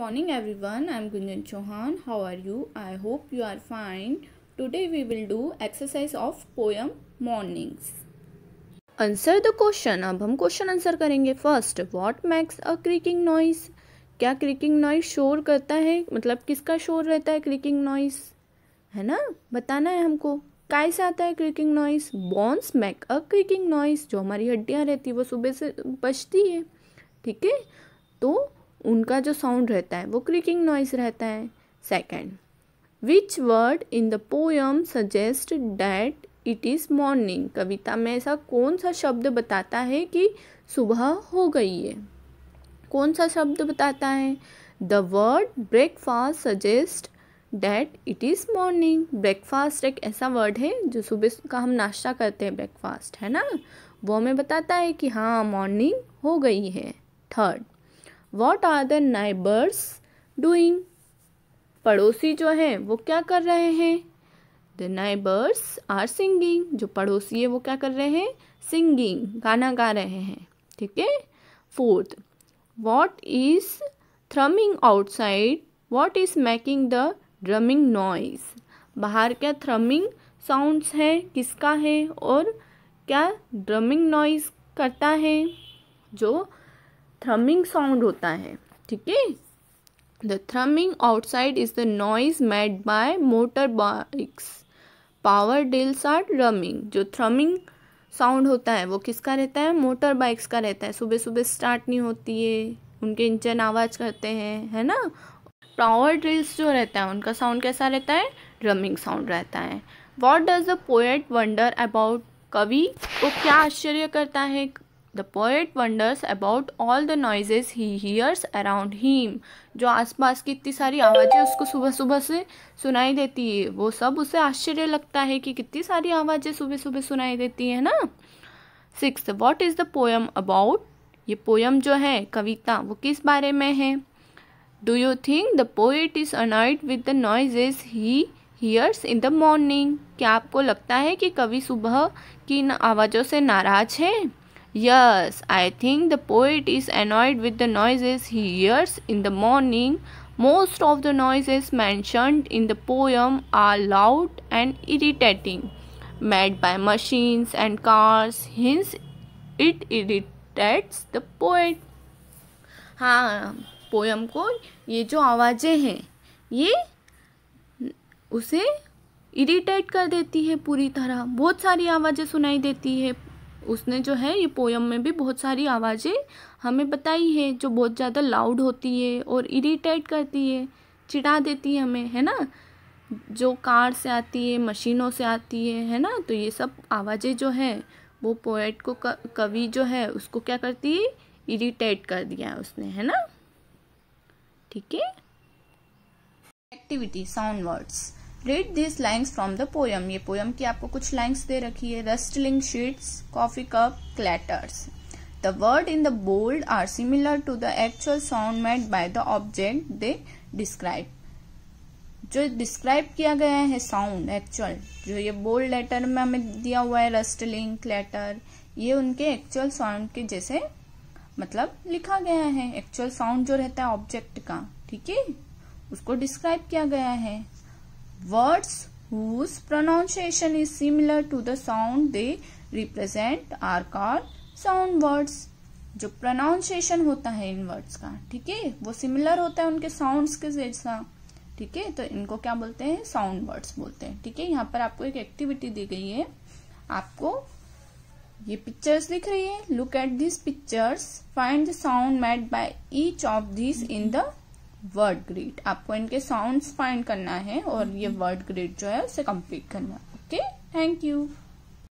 morning everyone i am gunjan chauhan how are you i hope you are fine today we will do exercise of poem mornings answer the question अब हम question answer करेंगे first what makes a creaking noise क्या creaking noise शोर करता है मतलब किसका शोर रहता है क्रिकिंग नॉइस है ना बताना है हमको कैसे आता है creaking noise bones make a creaking noise जो हमारी हड्डियाँ रहती है वो सुबह से बचती है ठीक है तो उनका जो साउंड रहता है वो क्रिकिंग नॉइस रहता है second which word in the poem suggest that it is morning कविता में ऐसा कौन सा शब्द बताता है कि सुबह हो गई है कौन सा शब्द बताता है the word breakfast suggest that it is morning breakfast एक ऐसा वर्ड है जो सुबह का हम नाश्ता करते हैं ब्रेकफास्ट है ना वो हमें बताता है कि हाँ मॉर्निंग हो गई है third what are the neighbours doing पड़ोसी जो हैं वो क्या कर रहे हैं द नाइबर्स आर सिंगिंग जो पड़ोसी है वो क्या कर रहे हैं सिंगिंग गाना गा रहे हैं ठीक है fourth what is thrumming outside what is making the drumming noise बाहर क्या थ्रमिंग साउंड्स है किसका है और क्या ड्रमिंग नॉइज करता है जो थ्रमिंग साउंड होता है ठीक है the thrumming outside is the noise made by motor bikes power drills are ramming जो थ्रमिंग साउंड होता है वो किसका रहता है मोटर बाइक्स का रहता है सुबह सुबह स्टार्ट नहीं होती है उनके इंजन आवाज़ करते हैं है ना पावर ड्रिल्स जो रहता है उनका साउंड कैसा रहता है रमिंग साउंड रहता है what does the poet wonder about कवि वो क्या आश्चर्य करता है the poet wonders about all the noises he hears around him जो आसपास की इतनी सारी आवाज़ें उसको सुबह सुबह से सुनाई देती है वो सब उसे आश्चर्य लगता है कि कितनी सारी आवाज़ें सुबह सुबह सुनाई देती है ना six what is the poem about ये पोएम जो है कविता वो किस बारे में है do you think the poet is annoyed with the noises he hears in the morning क्या आपको लगता है कि कवि सुबह की आवाज़ों से नाराज़ है Yes, I think the poet is annoyed with the noises he hears in the morning. Most of the noises mentioned in the poem are loud and irritating, made by machines and cars, hence, it irritates the poet. हाँ poem को ये जो आवाज़ें हैं ये उसे irritate कर देती है पूरी तरह बहुत सारी आवाज़ें सुनाई देती है उसने जो है ये पोयम में भी बहुत सारी आवाज़ें हमें बताई है जो बहुत ज़्यादा लाउड होती है और इरीटेट करती है चिढ़ा देती है हमें है ना जो कार से आती है मशीनों से आती है है ना तो ये सब आवाज़ें जो हैं वो पोएट को कवि जो है उसको क्या करती है इरीटेट कर दिया है उसने है ना ठीक है activity sound words read this lines from the poem ये पोयम की आपको कुछ लाइन्स दे रखी है rustling sheets coffee cup clatters the word in the bold are similar to the actual sound made by the object they describe जो describe किया गया है साउंड एक्चुअल जो ये बोल्ड लेटर में हमें दिया हुआ है रस्टलिंग क्लैटर ये उनके एक्चुअल साउंड के जैसे मतलब लिखा गया है एक्चुअल साउंड जो रहता है ऑब्जेक्ट का ठीक है उसको डिस्क्राइब किया गया है Words whose pronunciation is similar to the sound they represent are called sound words. जो प्रोनाउंसिएशन होता है इन वर्ड्स का ठीक है वो सिमिलर होता है उनके साउंड्स के जैसा ठीक है तो इनको क्या बोलते हैं साउंड वर्ड्स बोलते हैं ठीक है यहाँ पर आपको एक एक्टिविटी दी गई है आपको ये पिक्चर्स दिख रही है look at this pictures find the sound made by each of this in the word grid आपको इनके साउंड्स फाइंड करना है और ये वर्ड हम्म। ग्रेड जो है उसे कंप्लीट करना है ओके थैंक यू